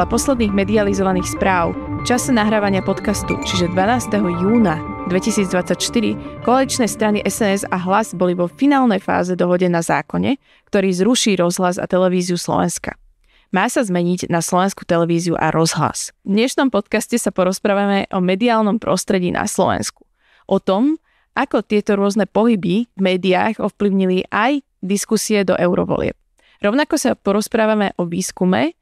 podľa posledných medializovaných správ v čase nahrávania podcastu, čiže 12. júna 2024, koaličné strany SNS a Hlas boli vo finálnej fáze dohode na zákone, ktorý zruší rozhlas a televíziu Slovenska má sa zmeniť na slovenskú televíziu a rozhlas. V dnešnom podcaste sa porozprávame o mediálnom prostredí na Slovensku. O tom, ako tieto rôzne pohyby v médiách ovplyvnili aj diskusie do eurovolie. Rovnako sa porozprávame o výskume,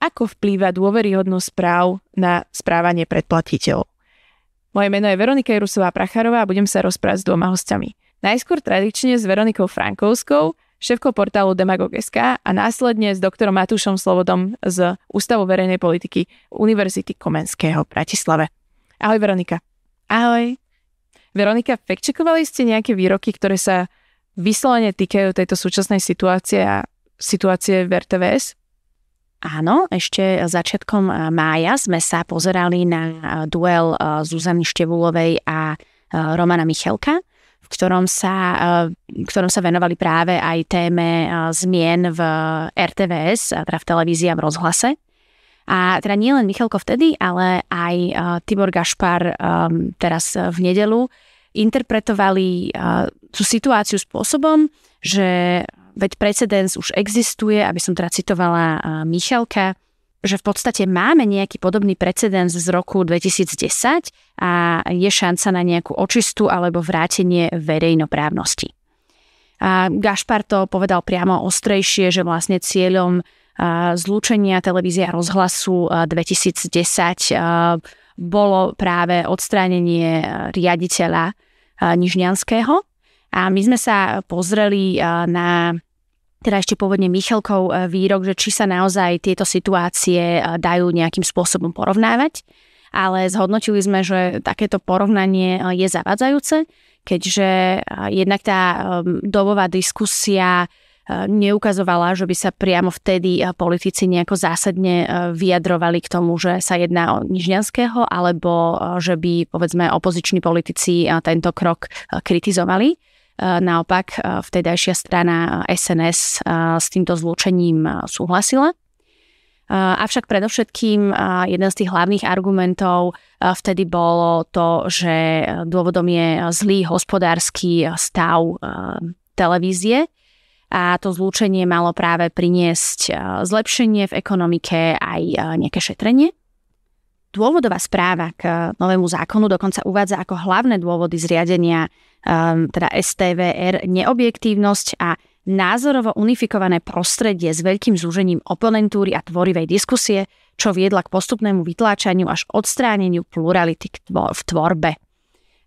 ako vplýva dôveryhodnosť správ na správanie predplatiteľov. Moje meno je Veronika Jerusová Pracharová a budem sa rozprávať s dvoma hostiami. Najskôr tradične s Veronikou Frankovskou, šéfkou portálu Demagog.sk a následne s doktorom Matúšom Slobodom z Ústavu verejnej politiky Univerzity Komenského v Bratislave. Ahoj Veronika. Ahoj. Veronika, fekčekovali ste nejaké výroky, ktoré sa vyslovene týkajú tejto súčasnej situácie a situácie v RTVS? Áno, ešte začiatkom eh, mája sme sa pozerali na eh, duel eh, Zuzany Števulovej a Romana Michelka, v ktorom sa, v ktorom sa venovali práve aj téme zmien v RTVS, teda v televízii a v rozhlase. A teda nie len Michalko vtedy, ale aj Tibor Gašpar teraz v nedelu interpretovali tú situáciu spôsobom, že Veď precedens už existuje, aby som teda citovala Michalka, že v podstate máme nejaký podobný precedens z roku 2010 a je šanca na nejakú očistu alebo vrátenie verejnoprávnosti. A Gašpar to povedal priamo ostrejšie, že vlastne cieľom zlúčenia televízia rozhlasu 2010 bolo práve odstránenie riaditeľa Nižňanského a my sme sa pozreli eh, na teda ešte pôvodne Michalkov eh, výrok, že či sa naozaj tieto situácie eh, dajú nejakým spôsobom porovnávať, ale zhodnotili sme, že takéto porovnanie je zavadzajúce, keďže jednak tá dobová diskusia neukazovala, že by sa priamo vtedy politici nejako zásadne vyjadrovali k tomu, že sa jedná o Nižňanského, alebo že by povedzme opoziční politici tento krok kritizovali. E, naopak e, vtedajšia strana SNS e, s týmto zlúčením súhlasila. Avšak predovšetkým jeden z tých hlavných argumentov vtedy bolo to, že dôvodom je zlý hospodársky stav televízie a to zlúčenie malo práve priniesť zlepšenie v ekonomike aj nejaké šetrenie. Dôvodová správa k novému zákonu dokonca uvádza ako hlavné dôvody zriadenia Ehm, teda STVR, neobjektívnosť a názorovo unifikované prostredie s veľkým zúžením oponentúry a tvorivej diskusie, čo viedla k postupnému vytláčaniu až odstráneniu plurality v tvorbe.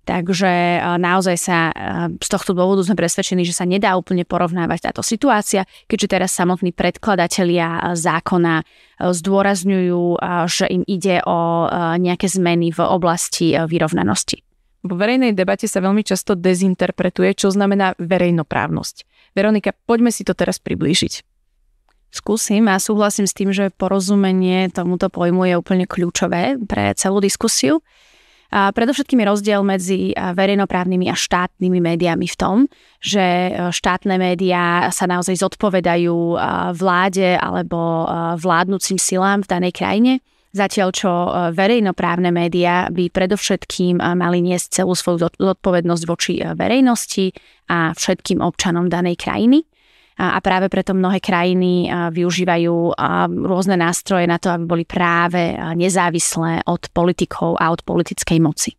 Takže e, naozaj sa e, z tohto dôvodu sme presvedčení, že sa nedá úplne porovnávať táto situácia, keďže teraz samotní predkladatelia e, zákona zdôrazňujú, že im ide o nejaké zmeny v oblasti vyrovnanosti. Vo verejnej debate sa veľmi často dezinterpretuje, čo znamená verejnoprávnosť. Veronika, poďme si to teraz priblížiť. Skúsim a súhlasím s tým, že porozumenie tomuto pojmu je úplne kľúčové pre celú diskusiu. A predovšetkým je rozdiel medzi verejnoprávnymi a štátnymi médiami v tom, že e, štátne médiá sa naozaj zodpovedajú vláde alebo vládnúcim silám v danej krajine zatiaľ čo e, verejnoprávne médiá by predovšetkým e, mali niesť celú svoju zodpovednosť voči e, verejnosti a všetkým občanom danej krajiny. A práve preto mnohé krajiny využívajú rôzne nástroje na to, aby boli práve nezávislé od politikov a od politickej moci.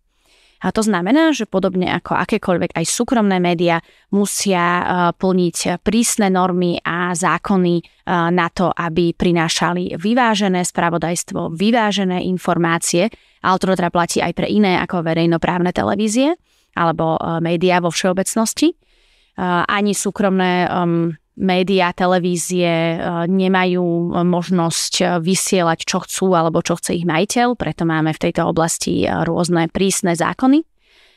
A to znamená, že podobne ako akékoľvek aj súkromné médiá musia e, plniť prísne normy a zákony e, na to, aby prinášali vyvážené spravodajstvo, vyvážené informácie, ale to teda platí aj pre iné ako verejnoprávne televízie alebo e, médiá vo všeobecnosti. Ani súkromné médiá, televízie e, nemajú možnosť e, vysielať, čo chcú alebo čo chce ich majiteľ, preto máme v tejto oblasti e, rôzne prísne zákony.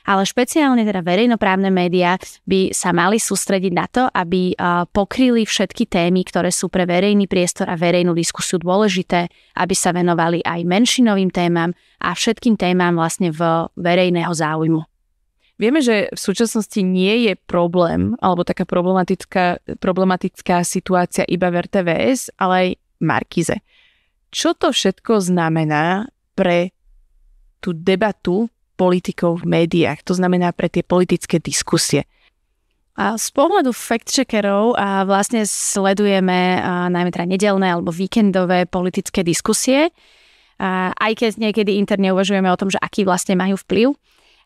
Ale špeciálne teda verejnoprávne médiá by sa mali sústrediť na to, aby pokryli všetky témy, ktoré sú pre verejný priestor a verejnú diskusiu dôležité, aby sa venovali aj menšinovým témam a všetkým témam vlastne v verejného záujmu. Vieme, že v súčasnosti nie je problém alebo taká problematická, problematická situácia iba v RTVS, ale aj Markize. Čo to všetko znamená pre tú debatu politikov v médiách, to znamená pre tie politické diskusie? A z pohľadu fact-checkerov a vlastne sledujeme a najmä teda nedelné alebo víkendové politické diskusie, a aj keď niekedy interne uvažujeme o tom, že aký vlastne majú vplyv.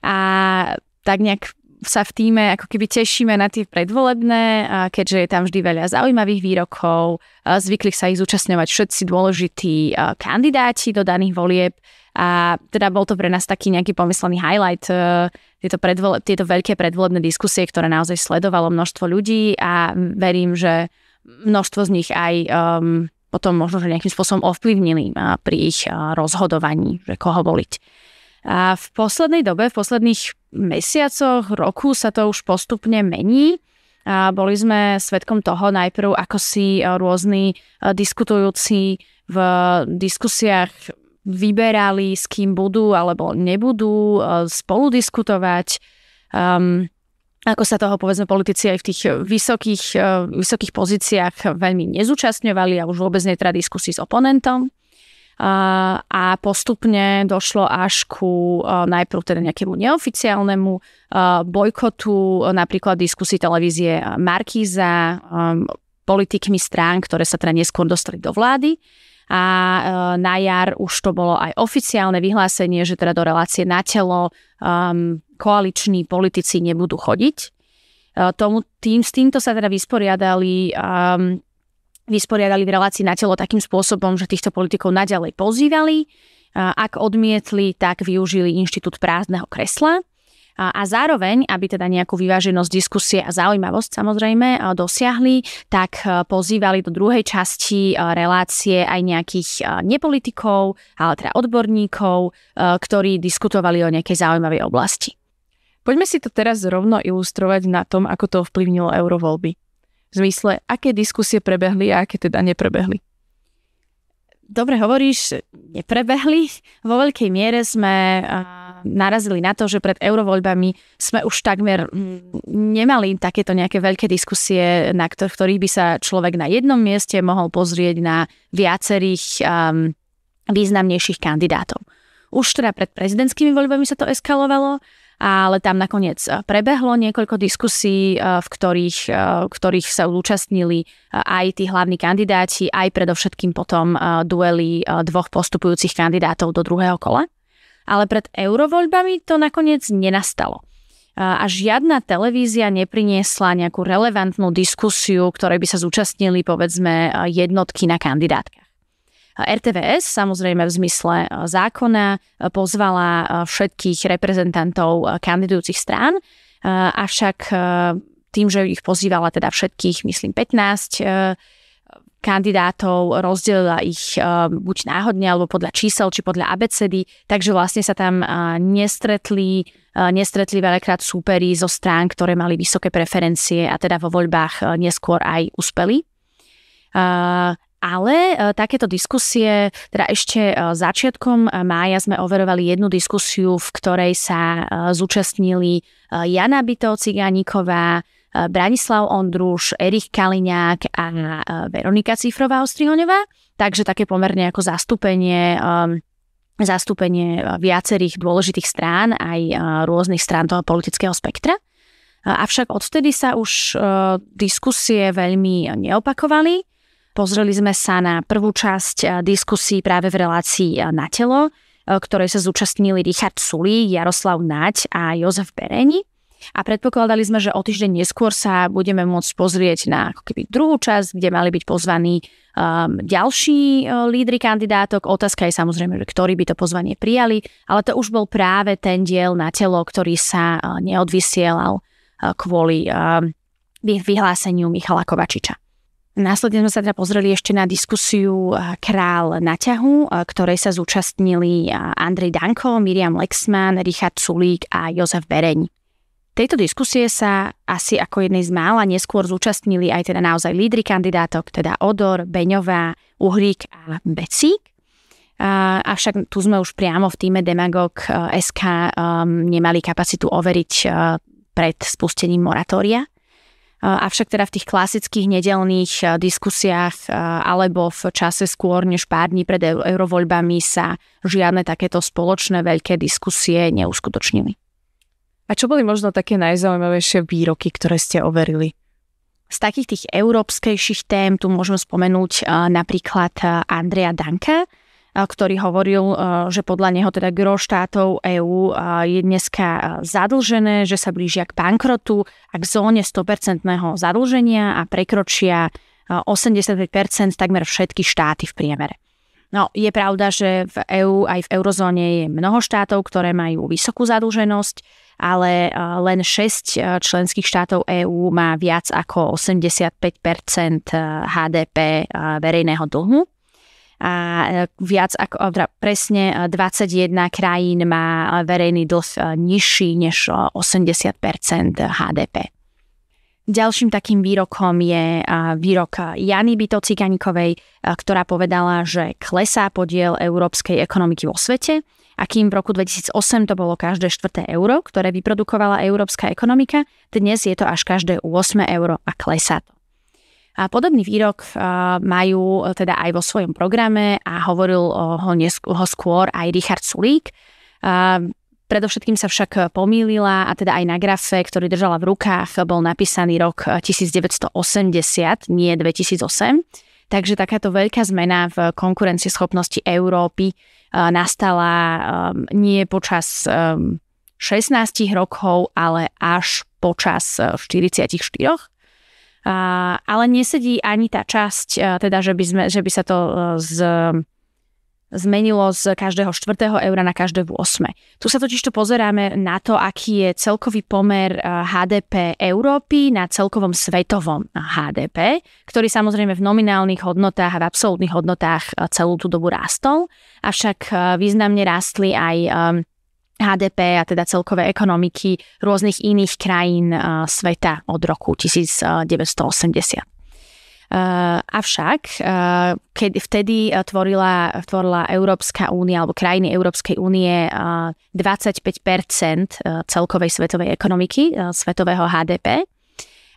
A tak nejak sa v týme ako keby tešíme na tie predvolebné, a keďže je tam vždy veľa zaujímavých výrokov, zvykli sa ich zúčastňovať všetci dôležití kandidáti do daných volieb a teda bol to pre nás taký nejaký pomyslený highlight, e, tieto, predvole, tieto veľké predvolebné diskusie, ktoré naozaj sledovalo množstvo ľudí a verím, že množstvo z nich aj um, potom možno, že nejakým spôsobom ovplyvnili pri ich rozhodovaní, že koho voliť. A v poslednej dobe, v posledných mesiacoch, roku sa to už postupne mení. A boli sme svetkom toho najprv, ako si rôzni e, diskutujúci v diskusiách vyberali, s kým budú alebo nebudú e, spolu diskutovať. Um, ako sa toho povedzme politici aj v tých vysokých, e, vysokých pozíciách veľmi nezúčastňovali a už vôbec netra diskusí s oponentom a postupne došlo až ku e, najprv teda nejakému neoficiálnemu e, bojkotu napríklad diskusí televízie Markíza, e, politikmi strán, ktoré sa teda neskôr dostali do vlády a na jar už to bolo aj oficiálne vyhlásenie, že teda do relácie na telo um, koaliční politici nebudú chodiť. Tomu, tým, s týmto sa teda vysporiadali um, vysporiadali v relácii na telo takým spôsobom, že týchto politikov naďalej pozývali. Ak odmietli, tak využili inštitút prázdneho kresla. A zároveň, aby teda nejakú vyváženosť diskusie a zaujímavosť samozrejme dosiahli, tak pozývali do druhej časti relácie aj nejakých nepolitikov, ale teda odborníkov, ktorí diskutovali o nejakej zaujímavej oblasti. Poďme si to teraz rovno ilustrovať na tom, ako to ovplyvnilo eurovoľby zmysle, aké diskusie prebehli a aké teda neprebehli? Dobre hovoríš, neprebehli. Vo veľkej miere sme narazili na to, že pred eurovoľbami sme už takmer nemali takéto nejaké veľké diskusie, na ktorých by sa človek na jednom mieste mohol pozrieť na viacerých um, významnejších kandidátov. Už teda pred prezidentskými voľbami sa to eskalovalo ale tam nakoniec eh, prebehlo niekoľko diskusí, eh, v ktorých, eh, v ktorých sa účastnili aj tí hlavní kandidáti, aj predovšetkým potom duely dvoch postupujúcich kandidátov do druhého kola. Ale pred eurovoľbami to nakoniec nenastalo a žiadna televízia nepriniesla nejakú relevantnú diskusiu, ktorej by sa zúčastnili povedzme jednotky na kandidátke. RTVS samozrejme v zmysle e, zákona e, pozvala e, všetkých reprezentantov kandidujúcich strán, avšak tým, že ich pozývala teda všetkých, myslím 15 kandidátov, rozdelila ich buď náhodne alebo podľa čísel či podľa abecedy, takže vlastne sa tam nestretli, nestretli veľakrát súperi zo strán, ktoré mali vysoké preferencie a teda vo voľbách neskôr aj uspeli. Ale e, takéto diskusie, teda ešte e, začiatkom e, mája sme overovali jednu diskusiu, v ktorej sa e, zúčastnili e, Jana Bytov ciganíková e, Branislav Ondruš, Erich Kaliňák a e, Veronika Cifrová Ostrihoňová. Takže také pomerne ako zastúpenie e, zastúpenie e, viacerých dôležitých strán, aj e, rôznych strán toho politického spektra. Avšak odvtedy sa už diskusie veľmi neopakovali Pozreli sme sa na prvú časť eh, diskusí práve v relácii eh, na telo, eh, ktorej sa zúčastnili Richard Sulí, Jaroslav Naď a Jozef Bereni. A predpokladali sme, že o týždeň neskôr sa budeme môcť pozrieť na ako keby druhú časť, kde mali byť pozvaní um, ďalší uh, lídry kandidátok. Otázka je samozrejme, že ktorí by to pozvanie prijali, ale to už bol práve ten diel na telo, ktorý sa uh, neodvysielal uh, kvôli uh, vyhláseniu Michala Kovačiča. Následne sme sa teda pozreli ešte na diskusiu eh, Král na ťahu, eh, ktorej sa zúčastnili eh, Andrej Danko, Miriam Lexman, Richard Sulík a Jozef Bereň. Tejto diskusie sa asi ako jednej z mála neskôr zúčastnili aj teda naozaj lídry kandidátok, teda Odor, Beňová, Uhrík a Becík. Avšak tu sme už priamo v týme Demagog SK nemali kapacitu overiť pred spustením moratória. Avšak teda v tých klasických nedelných eh, diskusiách eh, alebo v čase skôr než pár dní pred eurovoľbami sa žiadne takéto spoločné veľké diskusie neuskutočnili. A čo boli možno také najzaujímavejšie výroky, ktoré ste overili? Z takých tých európskejších tém tu môžeme spomenúť eh, napríklad Andrea Danka, Eh, ktorý hovoril, eh, že podľa neho teda gro štátov EÚ eh, je dneska zadlžené, že sa blížia k bankrotu a k zóne 100% zadlženia a prekročia 85% takmer všetky štáty v priemere. No, je pravda, že v EÚ aj v eurozóne je mnoho štátov, ktoré majú vysokú zadlženosť, ale len 6 členských štátov EÚ má viac ako 85 HDP verejného dlhu a e, viac ako presne 21 e, krajín má e, verejný dlh nižší než 80 HDP. Ďalším takým výrokom je výrok Jany Bito Ciganikovej, ktorá povedala, že klesá podiel európskej ekonomiky vo svete a kým v roku 2008 to bolo každé štvrté euro, ktoré vyprodukovala európska ekonomika, dnes je to až každé 8 euro a klesá to. A podobný výrok eh, majú eh, teda aj vo svojom programe a hovoril ho, nesk- ho skôr aj Richard Sulík. Ehm, predovšetkým sa však eh, pomýlila a teda aj na grafe, ktorý držala v rukách, bol napísaný rok 1980, nie 2008. Takže takáto veľká zmena v konkurencieschopnosti Európy nastala ehm, nie počas 16 ehm, rokov, ale až počas 44 ale nesedí ani tá časť, teda, že by, sme, že by sa to e, z, zmenilo z každého 4. eura na každé 8. Tu sa totiž to pozeráme na to, aký je celkový pomer e, HDP Európy na celkovom svetovom HDP, ktorý samozrejme v nominálnych hodnotách a v absolútnych hodnotách e, celú tú dobu rástol, avšak významne rástli aj HDP a teda celkové ekonomiky rôznych iných krajín eh, sveta od roku 1980. Uh, eh, avšak uh, keď vtedy tvorila, tvorila Európska únia alebo krajiny Európskej únie uh, 25 celkovej svetovej ekonomiky, uh, svetového HDP.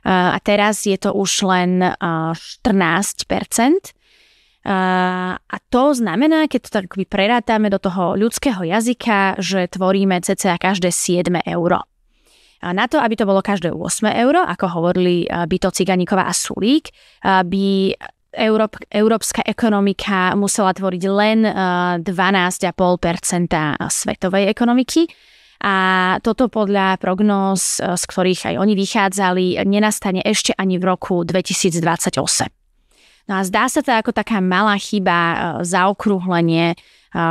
Uh, a teraz je to už len uh, 14 a to znamená, keď to tak prerátame do toho ľudského jazyka, že tvoríme cca každé 7 euro. A na to, aby to bolo každé 8 euro, ako hovorili Byto Ciganíková a Sulík, by Európ, európska ekonomika musela tvoriť len 12,5 svetovej ekonomiky. A toto podľa prognóz, z ktorých aj oni vychádzali, nenastane ešte ani v roku 2028. No a zdá sa to ako taká malá chyba, e, zaokrúhlenie, e,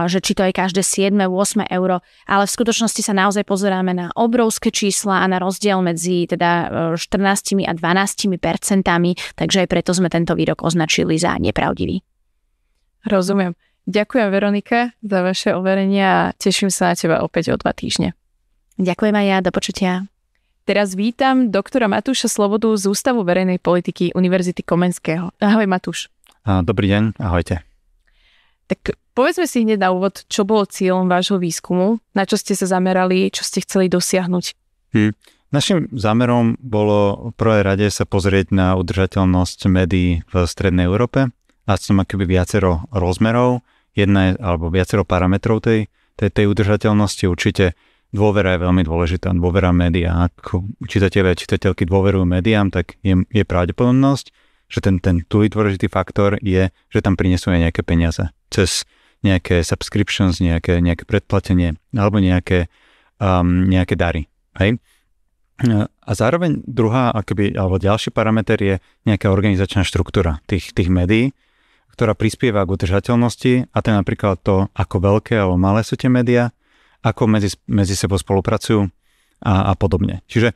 že či to je každé 7, 8 euro, ale v skutočnosti sa naozaj pozeráme na obrovské čísla a na rozdiel medzi teda 14 e, a 12 percentami, takže aj preto sme tento výrok označili za nepravdivý. Rozumiem. Ďakujem Veronika za vaše overenia a teším sa na teba opäť o dva týždne. Ďakujem aj ja, do počutia. Teraz vítam doktora Matúša Slobodu z Ústavu verejnej politiky Univerzity Komenského. Ahoj Matúš. Dobrý deň, ahojte. Tak povedzme si hneď na úvod, čo bolo cieľom vášho výskumu, na čo ste sa zamerali, čo ste chceli dosiahnuť. Hm. Našim zámerom bolo v prvej rade sa pozrieť na udržateľnosť médií v Strednej Európe a som akoby viacero rozmerov, jedna je, alebo viacero parametrov tej, tej, tej udržateľnosti určite Dôvera je veľmi dôležitá, dôvera médiá. Ak čitatelia a čitateľky dôverujú médiám, tak je, je pravdepodobnosť, že ten, ten druhý dôležitý faktor je, že tam prinesú aj nejaké peniaze. Cez nejaké subscriptions, nejaké, nejaké predplatenie alebo nejaké, um, nejaké dary. Hej? A zároveň druhá, akoby, alebo ďalší parameter je nejaká organizačná štruktúra tých, tých médií, ktorá prispieva k udržateľnosti a to je napríklad to, ako veľké alebo malé sú tie médiá, ako medzi, medzi sebou spolupracujú a, a podobne. Čiže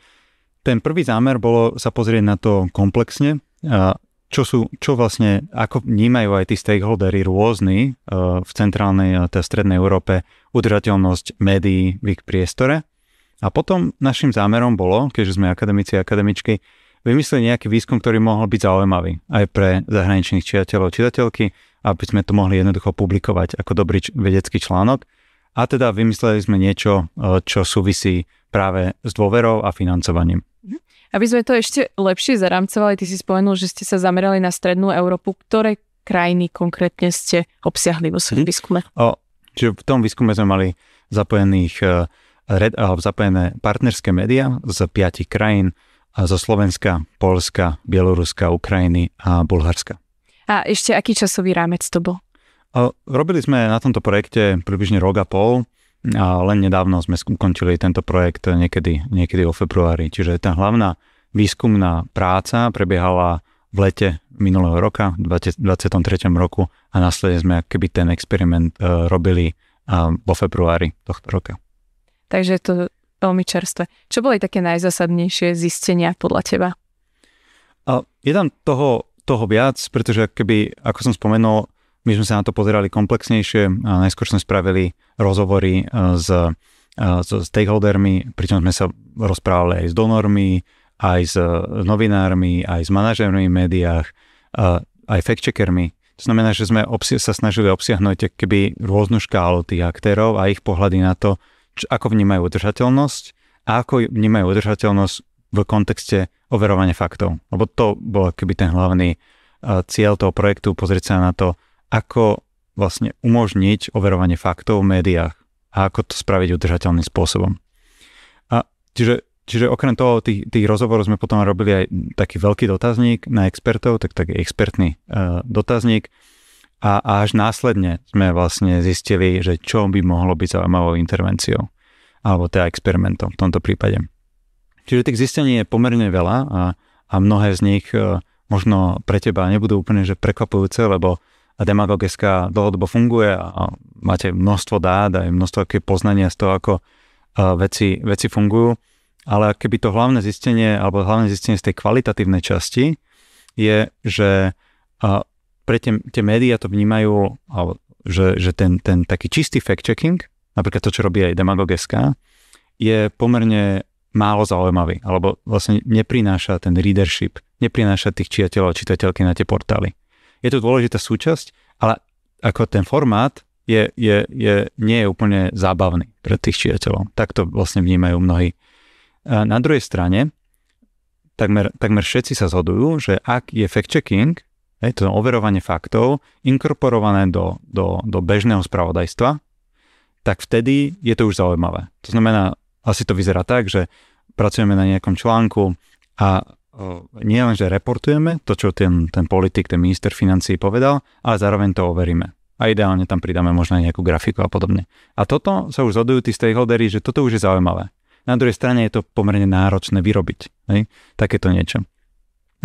ten prvý zámer bolo sa pozrieť na to komplexne, a čo sú, čo vlastne, ako vnímajú aj tí stakeholdery rôzny e, v centrálnej a teda strednej Európe udržateľnosť médií v ich priestore. A potom našim zámerom bolo, keďže sme akademici a akademičky, vymyslieť nejaký výskum, ktorý mohol byť zaujímavý aj pre zahraničných čitateľov, čitateľky, aby sme to mohli jednoducho publikovať ako dobrý vedecký článok. A teda vymysleli sme niečo, e, čo súvisí práve s dôverou a financovaním. Mhm. Aby sme to ešte lepšie zaramcovali, ty si spomenul, že ste sa zamerali na strednú Európu. Ktoré krajiny konkrétne ste obsiahli vo svojom mhm. výskume? O, čiže v tom výskume sme mali zapojených e, red, alebo zapojené partnerské médiá z piatich krajín, zo Slovenska, Polska, Bieloruska, Ukrajiny a Bulharska. A ešte aký časový rámec to bol? Robili sme na tomto projekte približne rok a pol a len nedávno sme skončili tento projekt niekedy, niekedy o februári. Čiže tá hlavná výskumná práca prebiehala v lete minulého roka, v 2023 roku a následne sme keby ten experiment e, robili vo februári tohto roka. Takže to veľmi čerstvé. Čo boli také najzásadnejšie zistenia podľa teba? A je tam toho, toho viac, pretože keby, ako som spomenul, my sme sa na to pozerali komplexnejšie a najskôr sme spravili rozhovory e, s, e, s stakeholdermi, pričom sme sa rozprávali aj s donormi, aj s e, novinármi, aj s manažermi v médiách, aj fact-checkermi. To znamená, že sme obsi- sa snažili obsiahnuť keby rôznu škálu tých aktérov a ich pohľady na to, č- ako vnímajú udržateľnosť a ako vnímajú udržateľnosť v kontexte overovania faktov. Lebo to bol keby ten hlavný uh, cieľ toho projektu, pozrieť sa na to, ako vlastne umožniť overovanie faktov v médiách a ako to spraviť udržateľným spôsobom. A čiže, čiže okrem toho, tých, tých rozhovorov sme potom robili aj taký veľký dotazník na expertov, tak taký expertný e, dotazník a, a až následne sme vlastne zistili, že čo by mohlo byť zaujímavou intervenciou alebo teda experimentom v tomto prípade. Čiže tých zistení je pomerne veľa a, a mnohé z nich e, možno pre teba nebudú úplne že prekvapujúce, lebo a demagogeská dlhodobo funguje a máte množstvo dát a aj množstvo poznania z toho, ako veci, veci fungujú. Ale keby to hlavné zistenie, alebo hlavné zistenie z tej kvalitatívnej časti je, že pre tie, tie médiá to vnímajú, že, že ten, ten taký čistý fact-checking, napríklad to, čo robí aj demagogeská, je pomerne málo zaujímavý, alebo vlastne neprináša ten readership, neprináša tých čitateľov a čitateľky na tie portály je to dôležitá súčasť, ale ako ten formát je, je, je, nie je úplne zábavný pre tých čitateľov. Tak to vlastne vnímajú mnohí. A na druhej strane, takmer, takmer všetci sa zhodujú, že ak je fact-checking, je to overovanie faktov, inkorporované do, do, do bežného spravodajstva, tak vtedy je to už zaujímavé. To znamená, asi to vyzerá tak, že pracujeme na nejakom článku a nie len, že reportujeme to, čo ten, ten politik, ten minister financí povedal, ale zároveň to overíme. A ideálne tam pridáme možno aj nejakú grafiku a podobne. A toto sa už zhodujú tí stakeholderi, že toto už je zaujímavé. Na druhej strane je to pomerne náročné vyrobiť. Hej? Takéto niečo.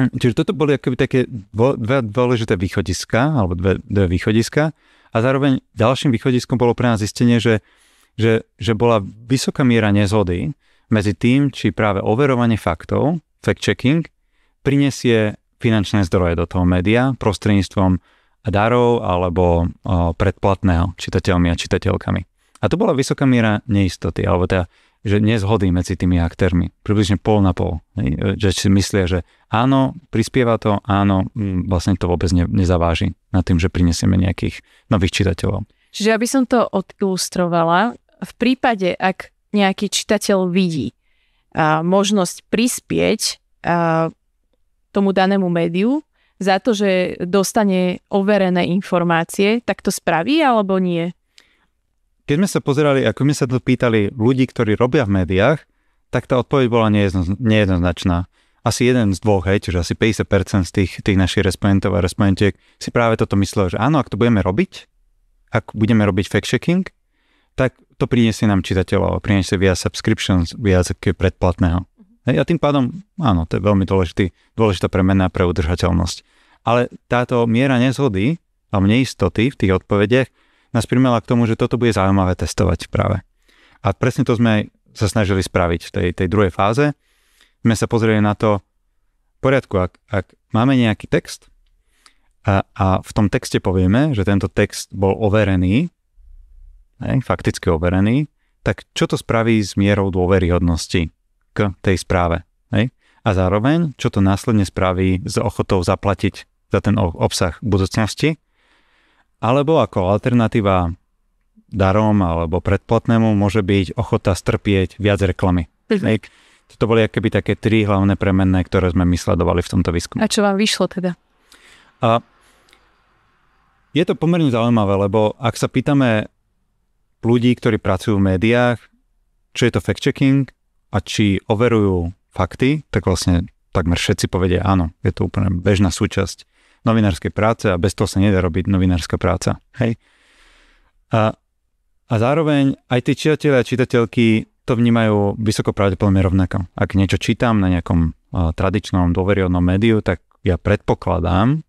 Hm, čiže toto boli akoby také dve dôležité východiska, alebo dve, dve východiska. A zároveň ďalším východiskom bolo pre nás zistenie, že, že, že bola vysoká miera nezhody medzi tým, či práve overovanie faktov fact-checking prinesie finančné zdroje do toho média prostredníctvom darov alebo predplatného čitateľmi a čitateľkami. A to bola vysoká miera neistoty, alebo teda, že nezhody medzi tými aktérmi, približne pol na pol. Že si myslia, že áno, prispieva to, áno, mm, vlastne to vôbec nezaváži na tým, že prinesieme nejakých nových čitateľov. Čiže aby som to odilustrovala, v prípade, ak nejaký čitateľ vidí, možnosť prispieť tomu danému médiu za to, že dostane overené informácie, tak to spraví alebo nie? Keď sme sa pozerali, ako sme sa to pýtali ľudí, ktorí robia v médiách, tak tá odpoveď bola nejednoznačná. Asi jeden z dvoch, hej, čiže asi 50% z tých, tých našich respondentov a respondentiek si práve toto myslel, že áno, ak to budeme robiť, ak budeme robiť fact-checking, tak to priniesie nám čitateľov, priniesie viac subscriptions, viac predplatného. Mhm. Hej, a tým pádom, áno, to je veľmi dôležitý, dôležitá premena pre udržateľnosť. Ale táto miera nezhody a neistoty v tých odpovediach nás primela k tomu, že toto bude zaujímavé testovať práve. A presne to sme sa snažili spraviť v tej, tej druhej fáze. Sme sa pozreli na to, v poriadku, ak, ak máme nejaký text a, a v tom texte povieme, že tento text bol overený hej, fakticky overený, tak čo to spraví s mierou dôveryhodnosti k tej správe? Hej? A zároveň, čo to následne spraví s ochotou zaplatiť za ten obsah v budúcnosti? Alebo ako alternatíva darom alebo predplatnému môže byť ochota strpieť viac reklamy. Mhm. Hej? Toto boli akéby také tri hlavné premenné, ktoré sme my sledovali v tomto výskume. A čo vám vyšlo teda? A je to pomerne zaujímavé, lebo ak sa pýtame ľudí, ktorí pracujú v médiách, čo je to fact-checking a či overujú fakty, tak vlastne takmer všetci povedia áno, je to úplne bežná súčasť novinárskej práce a bez toho sa nedá robiť novinárska práca. Hej. A, a zároveň aj tí čitatelia a čitateľky to vnímajú vysoko pravdepodobne rovnako. Ak niečo čítam na nejakom uh, tradičnom dôveryhodnom médiu, tak ja predpokladám,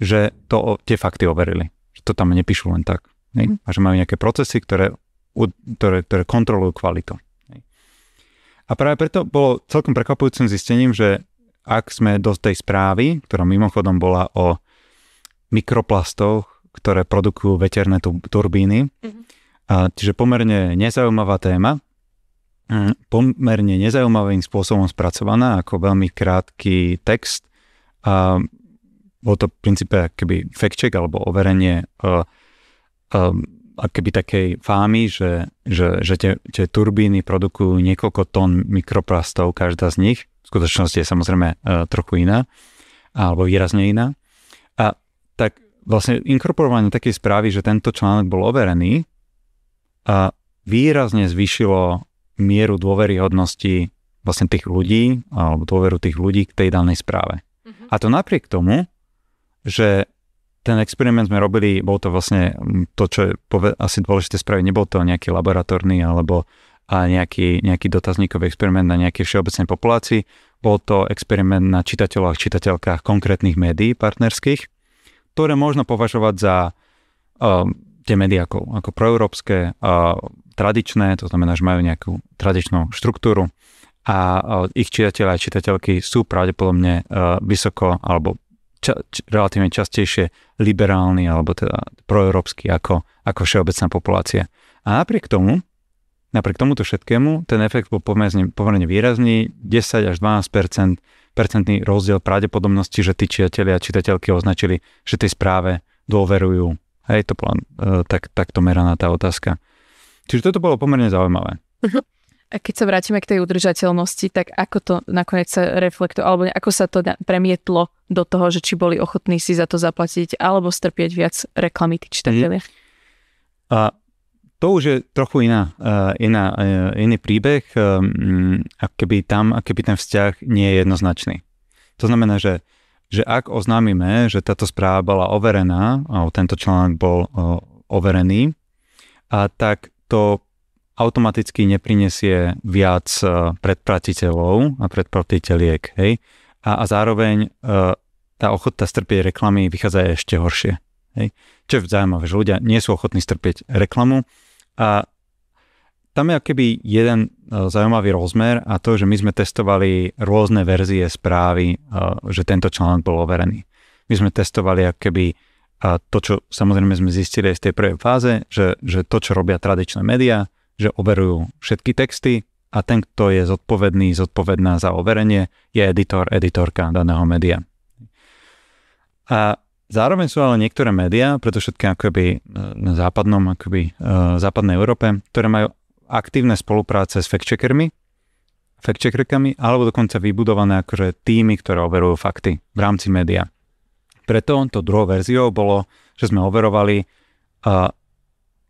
že to tie fakty overili. Že to tam nepíšu len tak. Hej? A že majú nejaké procesy, ktoré, ktoré, ktoré kontrolujú kvalitu. Hej? A práve preto bolo celkom prekvapujúcim zistením, že ak sme do tej správy, ktorá mimochodom bola o mikroplastoch, ktoré produkujú veterné turbíny, mm-hmm. a, čiže pomerne nezaujímavá téma, pomerne nezaujímavým spôsobom spracovaná, ako veľmi krátky text. A bol to v princípe keby fact check alebo overenie uh, um, ehm, keby takej fámy, že, že, že tie, tie turbíny produkujú niekoľko tón mikroplastov, každá z nich. V skutočnosti je samozrejme uh, trochu iná, alebo výrazne iná. A tak vlastne inkorporovanie takej správy, že tento článok bol overený, a výrazne zvyšilo mieru dôveryhodnosti vlastne tých ľudí, alebo dôveru tých ľudí k tej danej správe. Uh-huh. A to napriek tomu, že ten experiment sme robili, bol to vlastne to, čo je poved- asi dôležité spraviť, nebol to nejaký laboratórny alebo a nejaký, nejaký dotazníkový experiment na nejakej všeobecnej populácii. Bol to experiment na čitateľoch, čitateľkách konkrétnych médií partnerských, ktoré možno považovať za uh, tie médiá ako, ako proeurópske, uh, tradičné, to znamená, že majú nejakú tradičnú štruktúru a uh, ich čitatelia a čitateľky sú pravdepodobne uh, vysoko alebo ča, č, relatívne častejšie liberálni alebo teda proeurópsky ako, ako všeobecná populácia. A napriek tomu, napriek tomuto všetkému, ten efekt bol pomerne, pomerne výrazný, 10 až 12 percentný rozdiel pravdepodobnosti, že tí čitatelia a čitateľky označili, že tej správe dôverujú. Hej, to bola e, tak, takto meraná tá otázka. Čiže toto bolo pomerne zaujímavé. Mhm. A keď sa vrátime k tej udržateľnosti, tak ako to nakoniec sa reflektuje, alebo ako sa to premietlo do toho, že či boli ochotní si za to zaplatiť, alebo strpieť viac reklamy tí čitatelia? A to už je trochu iná, e, iná, e, iný príbeh, e, keby tam, keby ten vzťah nie je jednoznačný. To znamená, že, že ak oznámime, že táto správa bola overená, alebo tento článok bol overený, a tak to automaticky neprinesie viac e, predplatiteľov a predplatiteľiek, hej? A, a zároveň e, tá ochota strpieť reklamy vychádza ešte horšie, hej? Čo je zaujímavé, že ľudia nie sú ochotní strpieť reklamu a tam je keby jeden e, zaujímavý rozmer a to, že my sme testovali rôzne verzie správy, e, že tento článok bol overený. My sme testovali a to, čo samozrejme sme zistili z tej prvej fáze, že, že to, čo robia tradičné médiá, že overujú všetky texty a ten, kto je zodpovedný, zodpovedná za overenie, je editor, editorka daného média. A zároveň sú ale niektoré médiá, preto všetky akoby e, na západnom, akoby uh, západnej Európe, ktoré majú aktívne spolupráce s fact-checkermi, fact-checkerkami, alebo dokonca vybudované akože týmy, ktoré overujú fakty v rámci média. Preto to druhou verziou bolo, že sme overovali uh,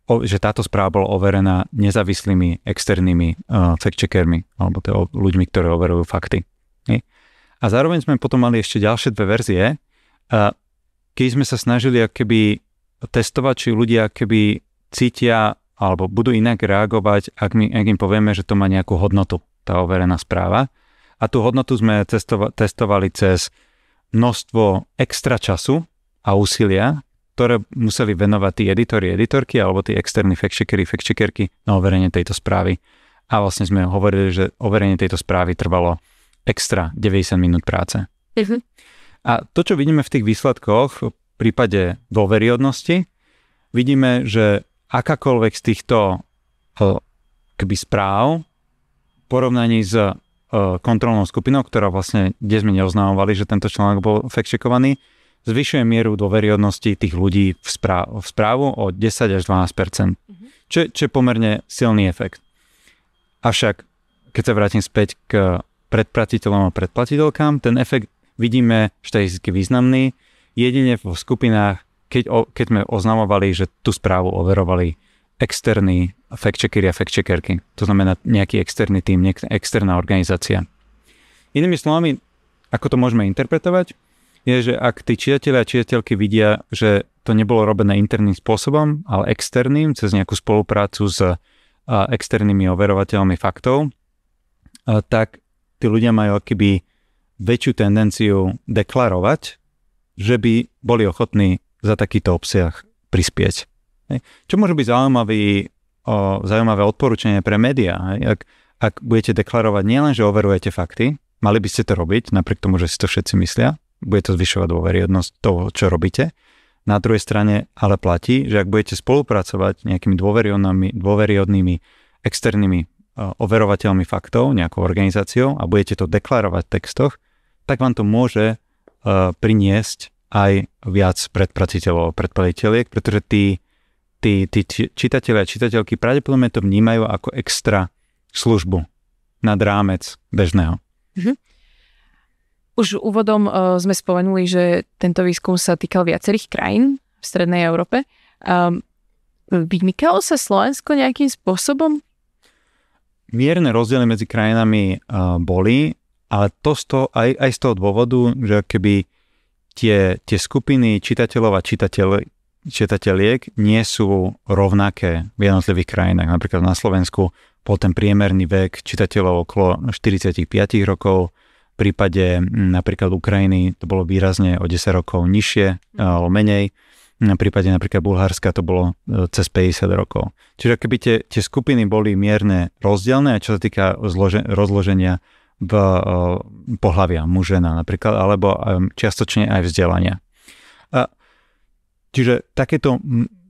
že táto správa bola overená nezávislými externými uh, fact-checkermi, alebo to teda ľuďmi, ktorí overujú fakty. Nie? A zároveň sme potom mali ešte ďalšie dve verzie, uh, keď sme sa snažili keby testovať, či ľudia keby cítia alebo budú inak reagovať, ak, my, ak im povieme, že to má nejakú hodnotu, tá overená správa. A tú hodnotu sme testova- testovali cez množstvo extra času a úsilia, ktoré museli venovať tí editori, editorky alebo tí externí fact-checkery, fact-checkerky na overenie tejto správy. A vlastne sme hovorili, že overenie tejto správy trvalo extra 90 minút práce. Mhm. A to, čo vidíme v tých výsledkoch v prípade dôveryhodnosti, vidíme, že akákoľvek z týchto eh, kby správ v porovnaní s eh, kontrolnou skupinou, ktorá vlastne, kde sme neoznamovali, že tento článok bol fact-checkovaný, zvyšuje mieru dôveryhodnosti tých ľudí v, správ- v správu o 10 až 12 mm-hmm. čo, čo je pomerne silný efekt. Avšak, keď sa vrátim späť k predplatiteľom a predplatiteľkám, ten efekt vidíme štatisticky významný, jedine vo skupinách, keď, o, keď sme oznamovali, že tú správu overovali externí fact checkery a fact-checkerky. To znamená nejaký externý tým, externá organizácia. Inými slovami, ako to môžeme interpretovať? je, že ak tí čitatelia a čitatelky vidia, že to nebolo robené interným spôsobom, ale externým, cez nejakú spoluprácu s externými overovateľmi faktov, tak tí ľudia majú akýby väčšiu tendenciu deklarovať, že by boli ochotní za takýto obsah prispieť. Čo môže byť zaujímavý, zaujímavé odporúčanie pre médiá? Ak, ak budete deklarovať nielen, že overujete fakty, mali by ste to robiť, napriek tomu, že si to všetci myslia, bude to zvyšovať dôveryhodnosť toho, čo robíte. Na druhej strane ale platí, že ak budete spolupracovať nejakými dôveryhodnými, dôveryhodnými externými e, overovateľmi faktov, nejakou organizáciou a budete to deklarovať v textoch, tak vám to môže e, priniesť aj viac predpraciteľov a predpaliteľiek, pretože tí, tí, tí čitatelia a čitateľky pravdepodobne to vnímajú ako extra službu nad rámec bežného. Mm-hmm. Už úvodom uh, sme spomenuli, že tento výskum sa týkal viacerých krajín v Strednej Európe. Um, vymykalo sa Slovensko nejakým spôsobom? Mierne rozdiely medzi krajinami uh, boli, ale to z toho, aj, aj z toho dôvodu, že keby tie, tie skupiny čitateľov a čitateľ, čitateľiek nie sú rovnaké v jednotlivých krajinách. Napríklad na Slovensku bol ten priemerný vek čitateľov okolo 45 rokov, prípade napríklad Ukrajiny to bolo výrazne o 10 rokov nižšie mhm. alebo menej. Na prípade napríklad Bulharska to bolo e, cez 50 rokov. Čiže keby tie, tie skupiny boli mierne rozdielne, čo sa týka zlože, rozloženia v e, pohľavia mužena napríklad, alebo čiastočne aj vzdelania. A, čiže takéto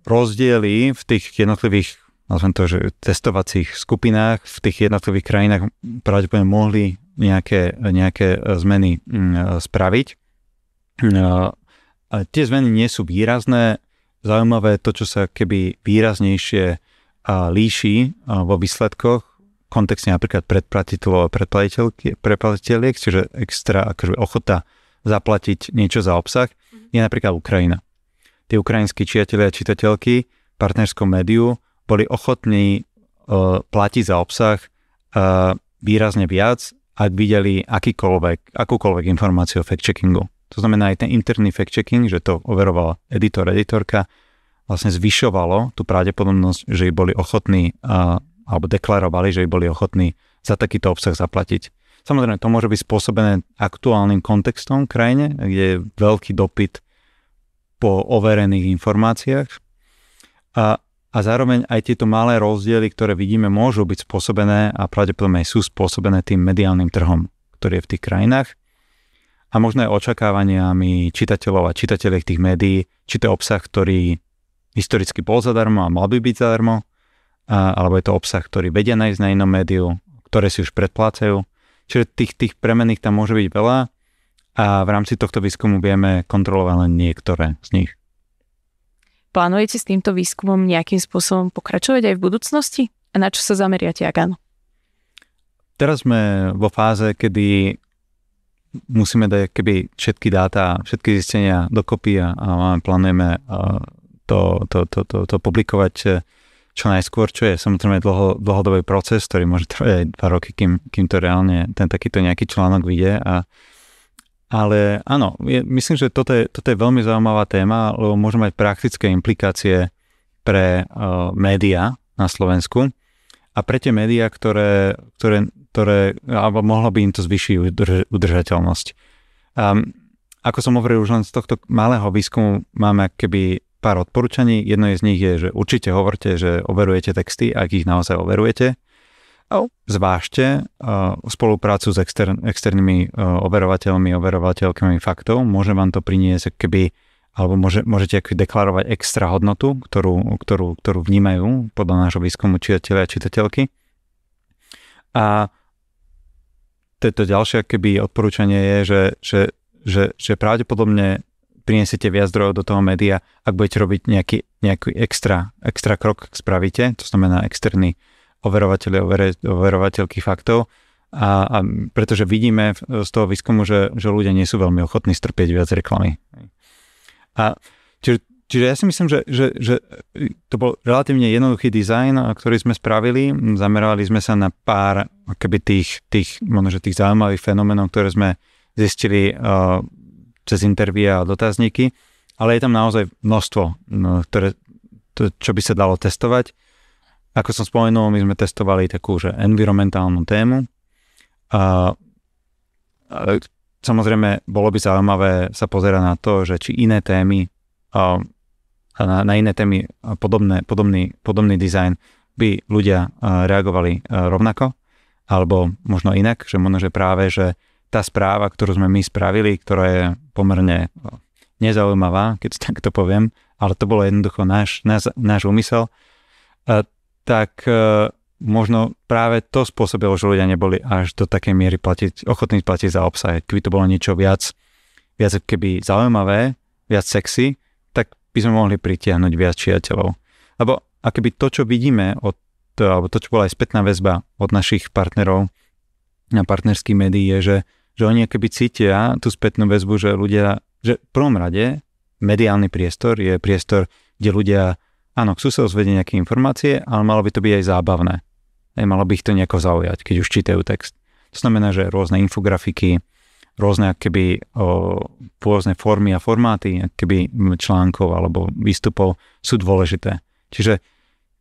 rozdiely v tých jednotlivých to, že testovacích skupinách v tých jednotlivých krajinách pravdepodobne mohli nejaké, nejaké e, zmeny mm, e, spraviť. E, a tie zmeny nie sú výrazné. Zaujímavé to, čo sa keby výraznejšie líši vo výsledkoch kontextne napríklad predplatiteľov a predplatiteľiek, čiže extra akože ochota zaplatiť niečo za obsah, mhm. je napríklad Ukrajina. Tie ukrajinskí čiatelia a čitateľky v partnerskom médiu boli ochotní platiť za obsah výrazne viac ak videli akýkoľvek, akúkoľvek informáciu o fact-checkingu. To znamená aj ten interný fact-checking, že to overoval editor, editorka, vlastne zvyšovalo tú pravdepodobnosť, že ich boli ochotní, a, alebo deklarovali, že ich boli ochotní za takýto obsah zaplatiť. Samozrejme, to môže byť spôsobené aktuálnym kontextom v krajine, kde je veľký dopyt po overených informáciách. A a zároveň aj tieto malé rozdiely, ktoré vidíme, môžu byť spôsobené a pravdepodobne sú spôsobené tým mediálnym trhom, ktorý je v tých krajinách a možno aj očakávaniami čitateľov a čitateľiek tých médií, či to je obsah, ktorý historicky bol zadarmo a mal by byť zadarmo, a, alebo je to obsah, ktorý vedia nájsť na inom médiu, ktoré si už predplácajú. Čiže tých, tých premených tam môže byť veľa a v rámci tohto výskumu vieme kontrolovať len niektoré z nich. Plánujete s týmto výskumom nejakým spôsobom pokračovať aj v budúcnosti? A na čo sa zameriate, ak áno? Teraz sme vo fáze, kedy musíme dať keby všetky dáta, všetky zistenia dokopy a, plánujeme to, to, to, to, to publikovať e, čo najskôr, čo je samozrejme dlho, dlhodobý proces, ktorý môže trvať aj dva roky, kým, kým to reálne ten takýto nejaký článok vyjde a ale áno, je, myslím, že toto je, toto je veľmi zaujímavá téma, lebo môže mať praktické implikácie pre uh, médiá na Slovensku a pre tie médiá, ktoré, ktoré, ktoré alebo mohlo by im to zvyšiť udržateľnosť. Um, ako som hovoril, už len z tohto malého výskumu máme keby pár odporúčaní. Jedno je z nich je, že určite hovorte, že overujete texty, ak ich naozaj overujete. Oh. Zvážte eh, spoluprácu s extern, externými eh, overovateľmi, overovateľkami faktov. Môže vám to priniesť keby alebo môže, môžete deklarovať extra hodnotu, ktorú, ktorú, ktorú vnímajú podľa nášho výskumu čitatelia a čitateľky. A toto ďalšie keby odporúčanie je, že, že, že, že pravdepodobne prinesiete viac zdrojov do toho média, ak budete robiť nejaký, nejaký extra, extra krok, spravíte, to znamená externý overovateľi, overovateľky faktov. A, a pretože vidíme z toho výskumu, že, že ľudia nie sú veľmi ochotní strpieť viac reklamy. A čiže, čiže ja si myslím, že, že, že to bol relatívne jednoduchý dizajn, ktorý sme spravili. Zamerali sme sa na pár keby tých, tých, možno, tých zaujímavých fenomenov, ktoré sme zistili uh, cez intervie a dotazníky, ale je tam naozaj množstvo, no, ktoré, to, čo by sa dalo testovať. Ako som spomenul, my sme testovali takú, že environmentálnu tému. A, a samozrejme, bolo by zaujímavé sa pozerať na to, že či iné témy a, a na, na iné témy podobné, podobný, podobný dizajn by ľudia a, reagovali a, rovnako, alebo možno inak, že možno, že práve, že tá správa, ktorú sme my spravili, ktorá je pomerne nezaujímavá, keď tak to poviem, ale to bolo jednoducho náš, náš, náš úmysel, tak e, možno práve to spôsobilo, že ľudia neboli až do takej miery platiť, ochotní platiť za obsah. Keby to bolo niečo viac, viac keby zaujímavé, viac sexy, tak by sme mohli pritiahnuť viac čiateľov. Lebo a keby to, čo vidíme, od, alebo to, čo bola aj spätná väzba od našich partnerov na partnerských médií, je, že, že oni keby cítia tú spätnú väzbu, že ľudia, že v prvom rade mediálny priestor je priestor, kde ľudia áno, chcú sa dozvedieť nejaké informácie, ale malo by to byť aj zábavné. Aj malo by ich to nejako zaujať, keď už čítajú text. To znamená, že rôzne infografiky, rôzne keby rôzne formy a formáty keby článkov alebo výstupov sú dôležité. Čiže,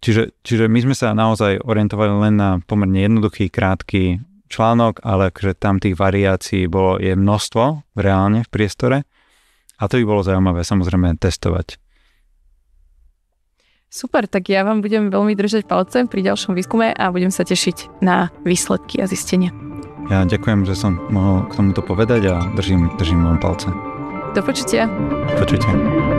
čiže, čiže my sme sa naozaj orientovali len na pomerne jednoduchý, krátky článok, ale že akože tam tých variácií bolo, je množstvo reálne v priestore a to by bolo zaujímavé samozrejme testovať. Super, tak ja vám budem veľmi držať palcem pri ďalšom výskume a budem sa tešiť na výsledky a zistenia. Ja ďakujem, že som mohol k tomuto povedať a držím, držím vám palce. Do počutia. Do počutia.